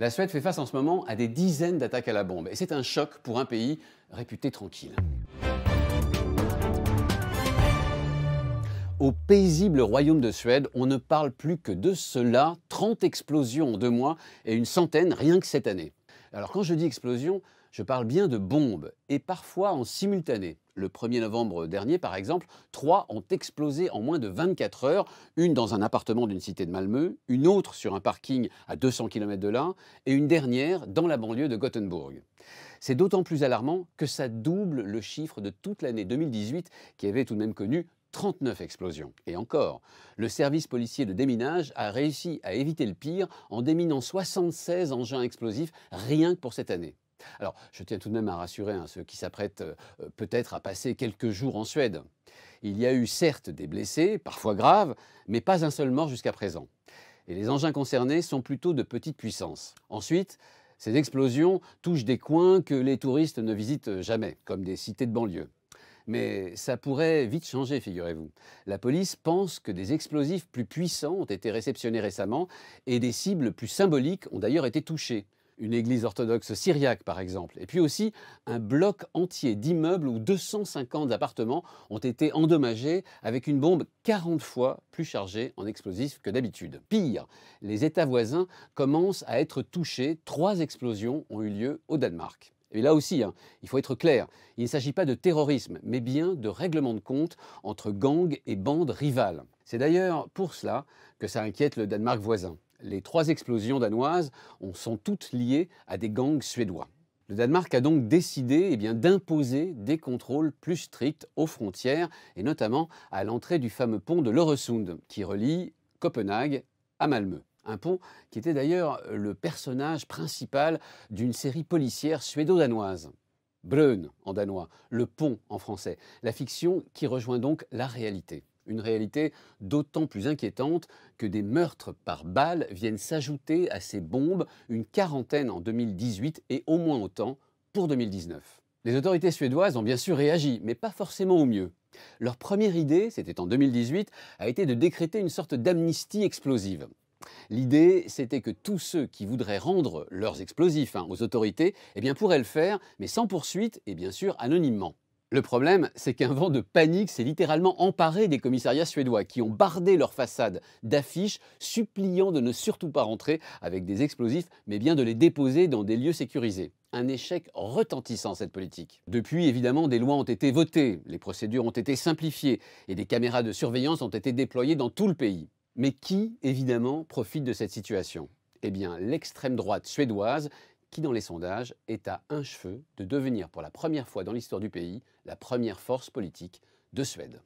La Suède fait face en ce moment à des dizaines d'attaques à la bombe. Et c'est un choc pour un pays réputé tranquille. Au paisible royaume de Suède, on ne parle plus que de cela. 30 explosions en deux mois et une centaine rien que cette année. Alors quand je dis explosion, je parle bien de bombes, et parfois en simultané. Le 1er novembre dernier, par exemple, trois ont explosé en moins de 24 heures, une dans un appartement d'une cité de Malmö, une autre sur un parking à 200 km de là, et une dernière dans la banlieue de Gothenburg. C'est d'autant plus alarmant que ça double le chiffre de toute l'année 2018, qui avait tout de même connu 39 explosions. Et encore, le service policier de déminage a réussi à éviter le pire en déminant 76 engins explosifs rien que pour cette année. Alors, je tiens tout de même à rassurer hein, ceux qui s'apprêtent euh, peut-être à passer quelques jours en Suède. Il y a eu certes des blessés, parfois graves, mais pas un seul mort jusqu'à présent. Et les engins concernés sont plutôt de petite puissance. Ensuite, ces explosions touchent des coins que les touristes ne visitent jamais, comme des cités de banlieue. Mais ça pourrait vite changer, figurez-vous. La police pense que des explosifs plus puissants ont été réceptionnés récemment et des cibles plus symboliques ont d'ailleurs été touchées une église orthodoxe syriaque par exemple. Et puis aussi, un bloc entier d'immeubles où 250 appartements ont été endommagés avec une bombe 40 fois plus chargée en explosifs que d'habitude. Pire, les États voisins commencent à être touchés. Trois explosions ont eu lieu au Danemark. Et là aussi, hein, il faut être clair, il ne s'agit pas de terrorisme, mais bien de règlement de compte entre gangs et bandes rivales. C'est d'ailleurs pour cela que ça inquiète le Danemark voisin. Les trois explosions danoises sont toutes liées à des gangs suédois. Le Danemark a donc décidé eh bien, d'imposer des contrôles plus stricts aux frontières, et notamment à l'entrée du fameux pont de l'Øresund, qui relie Copenhague à Malmö. Un pont qui était d'ailleurs le personnage principal d'une série policière suédo-danoise. Brön en danois, le pont en français. La fiction qui rejoint donc la réalité une réalité d'autant plus inquiétante que des meurtres par balles viennent s'ajouter à ces bombes, une quarantaine en 2018 et au moins autant pour 2019. Les autorités suédoises ont bien sûr réagi, mais pas forcément au mieux. Leur première idée, c'était en 2018, a été de décréter une sorte d'amnistie explosive. L'idée, c'était que tous ceux qui voudraient rendre leurs explosifs hein, aux autorités, eh bien pourraient le faire, mais sans poursuite et bien sûr anonymement. Le problème, c'est qu'un vent de panique s'est littéralement emparé des commissariats suédois qui ont bardé leurs façades d'affiches suppliant de ne surtout pas rentrer avec des explosifs, mais bien de les déposer dans des lieux sécurisés. Un échec retentissant cette politique. Depuis, évidemment, des lois ont été votées, les procédures ont été simplifiées et des caméras de surveillance ont été déployées dans tout le pays. Mais qui, évidemment, profite de cette situation eh bien l'extrême droite suédoise qui dans les sondages est à un cheveu de devenir pour la première fois dans l'histoire du pays la première force politique de Suède.